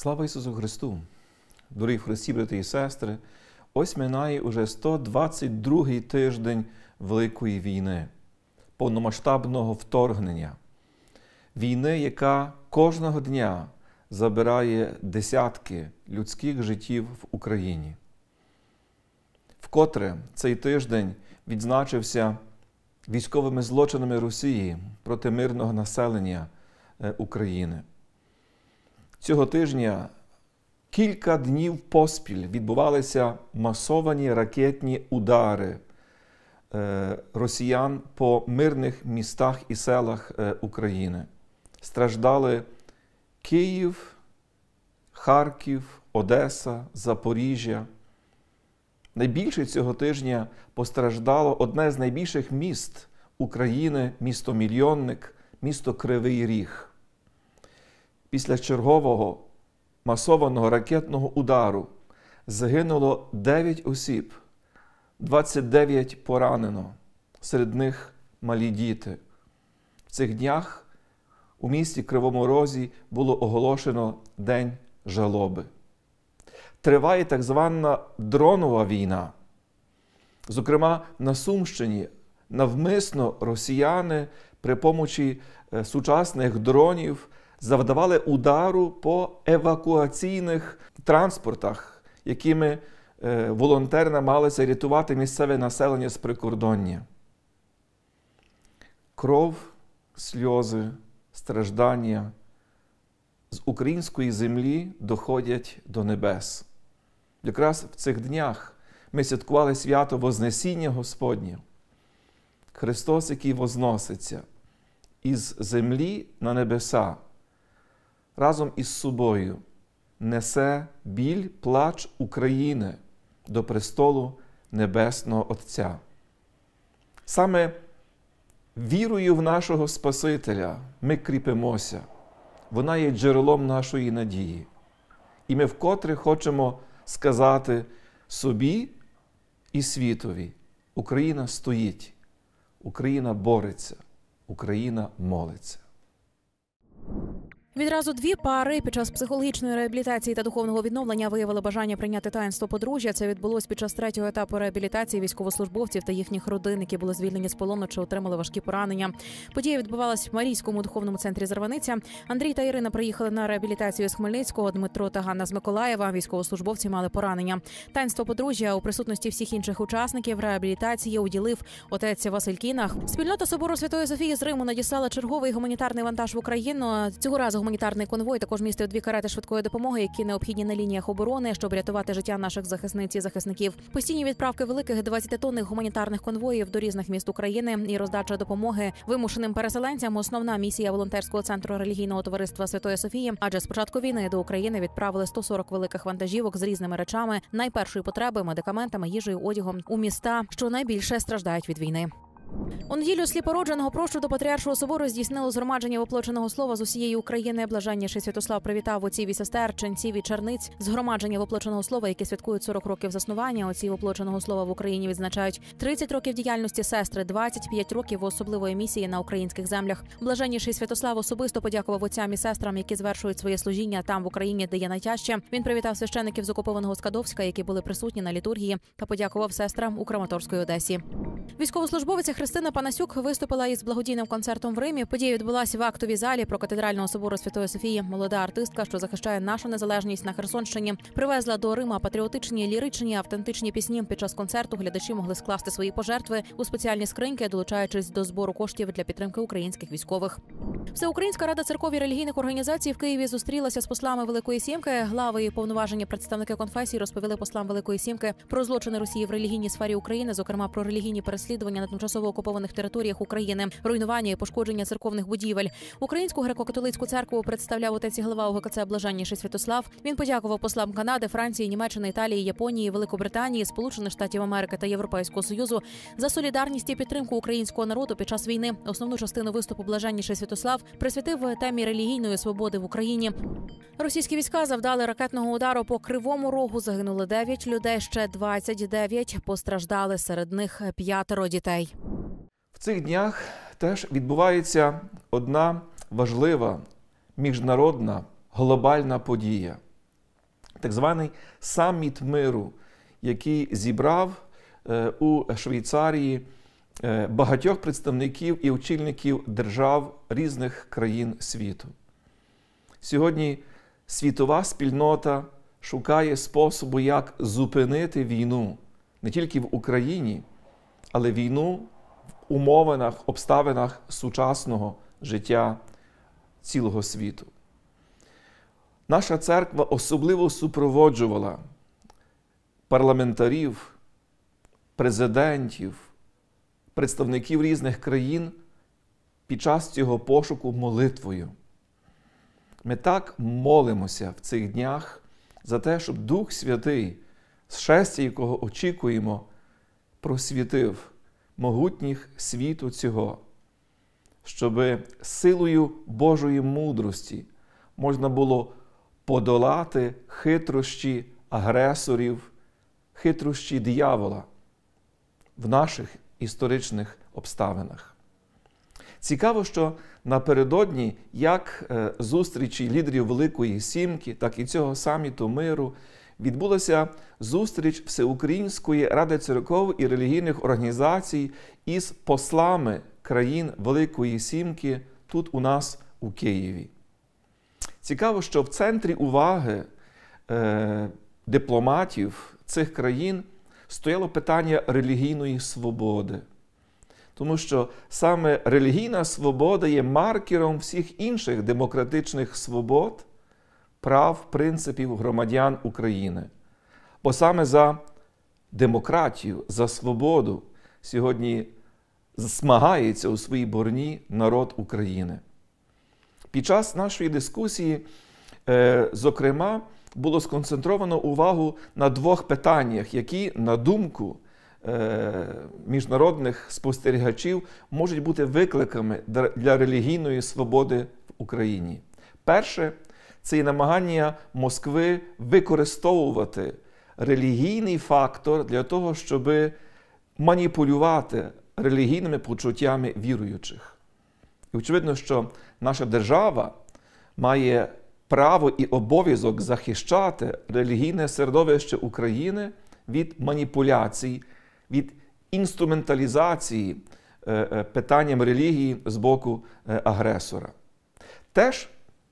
Слава Ісусу Христу! Дорогі Христі, брати і сестри! Ось минає уже 122-й тиждень Великої війни, повномасштабного вторгнення, війни, яка кожного дня забирає десятки людських життів в Україні. Вкотре цей тиждень відзначився військовими злочинами Росії проти мирного населення е, України. Цього тижня кілька днів поспіль відбувалися масовані ракетні удари е, росіян по мирних містах і селах е, України. Страждали Київ, Харків, Одеса, Запоріжжя. Найбільше цього тижня постраждало одне з найбільших міст України, місто Мільйонник, місто Кривий Ріг після чергового масованого ракетного удару загинуло 9 осіб, 29 поранено, серед них малі діти. В цих днях у місті Кривому Розі було оголошено День жалоби. Триває так звана дронова війна. Зокрема, на Сумщині навмисно росіяни при помочі е, сучасних дронів завдавали удару по евакуаційних транспортах, якими е, волонтери намагалися рятувати місцеве населення з прикордоння. Кров, сльози, страждання з української землі доходять до небес. Якраз в цих днях ми святкували свято Вознесіння Господнє. Христос, який возноситься із землі на небеса разом із собою несе біль плач України до престолу Небесного Отця. Саме вірою в нашого Спасителя ми кріпимося, вона є джерелом нашої надії. І ми вкотре хочемо сказати собі і світові: Україна стоїть, Україна бореться, Україна молиться. Відразу дві пари під час психологічної реабілітації та духовного відновлення виявили бажання прийняти таїнство подружжя. Це відбулось під час третього етапу реабілітації військовослужбовців та їхніх родин, які були звільнені з полону чи отримали важкі поранення. Подія відбувалась в Марійському духовному центрі Зарваниця. Андрій та Ірина приїхали на реабілітацію з Хмельницького. Дмитро та Ганна з Миколаєва. Військовослужбовці мали поранення. Таїнство подружжя у присутності всіх інших учасників реабілітації уділив отець Василь Кінах. Спільнота собору Святої Софії з Риму надіслала черговий гуманітарний вантаж в Україну. Цього разу гуманітарний конвой також містив дві карети швидкої допомоги, які необхідні на лініях оборони, щоб рятувати життя наших захисниць і захисників. Постійні відправки великих 20-тонних гуманітарних конвоїв до різних міст України і роздача допомоги вимушеним переселенцям. Основна місія волонтерського центру релігійного товариства Святої Софії. Адже з початку війни до України відправили 140 великих вантажівок з різними речами, найпершої потреби медикаментами, їжею, одягом у міста, що найбільше страждають від війни. У неділю сліпородженого прощу до Патріаршого собору здійснило згромадження воплоченого слова з усієї України. Блаженніший Святослав привітав отців і сестер, ченців і черниць. Згромадження воплоченого слова, яке святкують 40 років заснування. Оці воплоченого слова в Україні відзначають 30 років діяльності сестри, 25 років особливої місії на українських землях. Блаженніший Святослав особисто подякував отцям і сестрам, які звершують своє служіння там в Україні, де є найтяжче. Він привітав священиків з окупованого Скадовська, які були присутні на літургії, та подякував сестрам у Краматорської Одесі. Військовослужбовець Христина Панасюк виступила із благодійним концертом в Римі. Подія відбулася в актовій залі про катедрального собору Святої Софії. Молода артистка, що захищає нашу незалежність на Херсонщині, привезла до Рима патріотичні, ліричні, автентичні пісні. Під час концерту глядачі могли скласти свої пожертви у спеціальні скриньки, долучаючись до збору коштів для підтримки українських військових. Всеукраїнська рада церков і релігійних організацій в Києві зустрілася з послами Великої Сімки. Глави і повноважені представники конфесії розповіли послам Великої Сімки про злочини Росії в релігійній сфері України, зокрема про релігійні переслідування на тимчасово окупованих територіях України, руйнування і пошкодження церковних будівель. Українську греко-католицьку церкву представляв отець і глава ОГКЦ Блаженніший Святослав. Він подякував послам Канади, Франції, Німеччини, Італії, Японії, Великобританії, Сполучених Штатів Америки та Європейського Союзу за солідарність і підтримку українського народу під час війни. Основну частину виступу Блаженніший Святослав присвятив темі релігійної свободи в Україні. Російські війська завдали ракетного удару по кривому рогу. Загинули 9 людей ще 29 постраждали. Серед них п'ятеро дітей цих днях теж відбувається одна важлива міжнародна глобальна подія, так званий саміт миру, який зібрав е, у Швейцарії е, багатьох представників і очільників держав різних країн світу. Сьогодні світова спільнота шукає способу, як зупинити війну не тільки в Україні, але війну умовинах, обставинах сучасного життя цілого світу. Наша церква особливо супроводжувала парламентарів, президентів, представників різних країн під час цього пошуку молитвою. Ми так молимося в цих днях за те, щоб Дух Святий, з щастя, якого очікуємо, просвітив могутніх світу цього, щоб силою Божої мудрості можна було подолати хитрощі агресорів, хитрощі диявола в наших історичних обставинах. Цікаво, що напередодні як е, зустрічі лідерів Великої Сімки, так і цього саміту миру відбулася зустріч Всеукраїнської ради церков і релігійних організацій із послами країн Великої Сімки тут у нас у Києві. Цікаво, що в центрі уваги е, дипломатів цих країн стояло питання релігійної свободи. Тому що саме релігійна свобода є маркером всіх інших демократичних свобод, прав, принципів громадян України. Бо саме за демократію, за свободу сьогодні змагається у своїй борні народ України. Під час нашої дискусії, е, зокрема, було сконцентровано увагу на двох питаннях, які, на думку е, міжнародних спостерігачів, можуть бути викликами для релігійної свободи в Україні. Перше – це і намагання Москви використовувати релігійний фактор для того, щоб маніпулювати релігійними почуттями віруючих. І очевидно, що наша держава має право і обов'язок захищати релігійне середовище України від маніпуляцій, від інструменталізації е, е, питанням релігії з боку е, агресора. Теж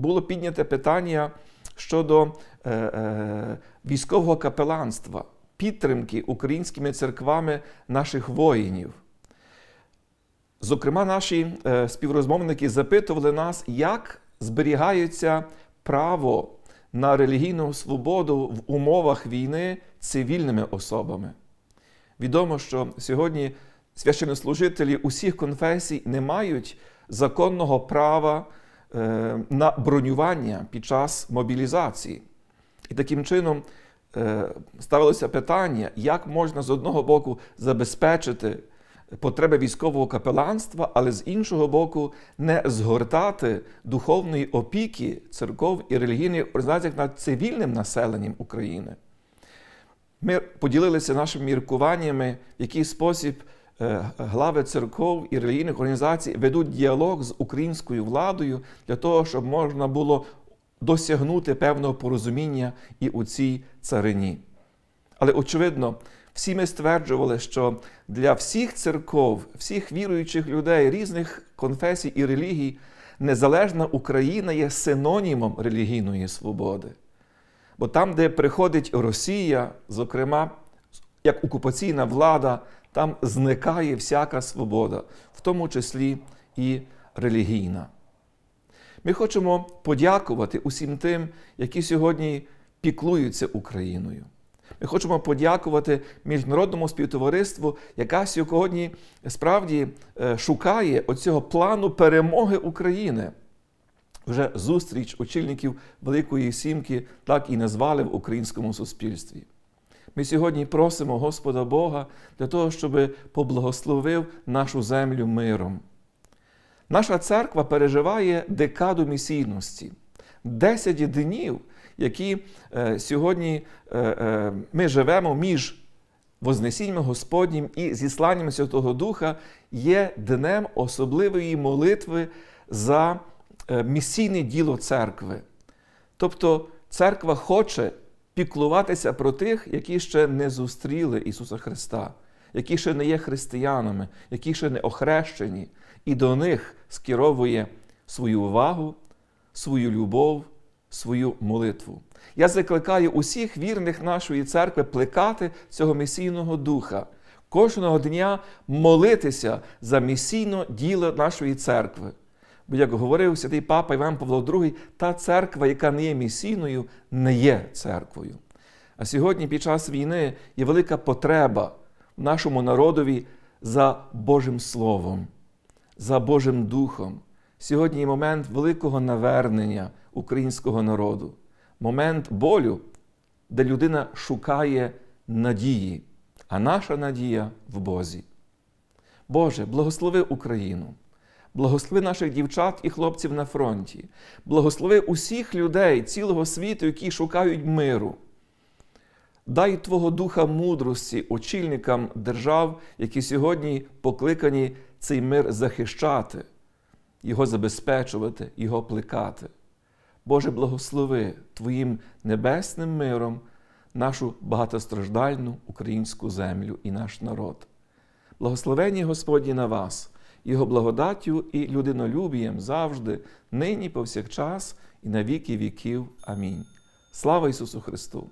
було підняте питання щодо е, е, військового капеланства, підтримки українськими церквами наших воїнів. Зокрема, наші е, співрозмовники запитували нас, як зберігається право на релігійну свободу в умовах війни цивільними особами. Відомо, що сьогодні священнослужителі усіх конфесій не мають законного права Е, на бронювання під час мобілізації. І таким чином е, ставилося питання, як можна з одного боку забезпечити потреби військового капеланства, але з іншого боку, не згортати духовної опіки церков і релігійних організацій над цивільним населенням України. Ми поділилися нашими міркуваннями, в який спосіб Е, глави церков і релігійних організацій ведуть діалог з українською владою для того, щоб можна було досягнути певного порозуміння і у цій царині. Але очевидно, всі ми стверджували, що для всіх церков, всіх віруючих людей різних конфесій і релігій незалежна Україна є синонімом релігійної свободи. Бо там, де приходить Росія, зокрема як окупаційна влада, там зникає всяка свобода, в тому числі і релігійна. Ми хочемо подякувати усім тим, які сьогодні піклуються Україною. Ми хочемо подякувати міжнародному співтовариству, яка сьогодні справді е, шукає оцього плану перемоги України. Вже зустріч очільників Великої Сімки так і назвали в українському суспільстві. Ми сьогодні просимо Господа Бога для того, щоб поблагословив нашу землю миром. Наша церква переживає декаду місійності, десять днів, які е, сьогодні е, е, ми живемо між Вознесінням Господнім і зісланням Святого Духа є днем особливої молитви за місійне діло церкви. Тобто церква хоче піклуватися про тих, які ще не зустріли Ісуса Христа, які ще не є християнами, які ще не охрещені, і до них скеровує свою увагу, свою любов, свою молитву. Я закликаю усіх вірних нашої церкви плекати цього місійного духа, кожного дня молитися за місійне діло нашої церкви. Бо, як говорив святий папа Іван Павло II, та церква, яка не є місійною, не є церквою. А сьогодні, під час війни, є велика потреба нашому народові за Божим Словом, за Божим Духом. Сьогодні є момент великого навернення українського народу, момент болю, де людина шукає надії, а наша надія в Бозі. Боже, благослови Україну. Благослови наших дівчат і хлопців на фронті, благослови усіх людей цілого світу, які шукають миру. Дай Твого Духа мудрості очільникам держав, які сьогодні покликані цей мир захищати, його забезпечувати, його плекати. Боже, благослови Твоїм небесним миром нашу багатостраждальну українську землю і наш народ. Благословені Господні на вас! Його благодаттю і людинолюбієм завжди, нині, повсякчас, і на віки віків. Амінь. Слава Ісусу Христу!